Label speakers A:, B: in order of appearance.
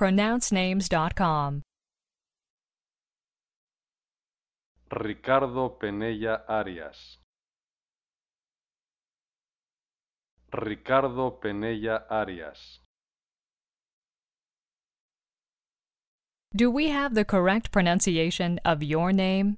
A: pronouncenames.com.
B: Ricardo Penella Arias. Ricardo Penella Arias.
A: Do we have the correct pronunciation of your name?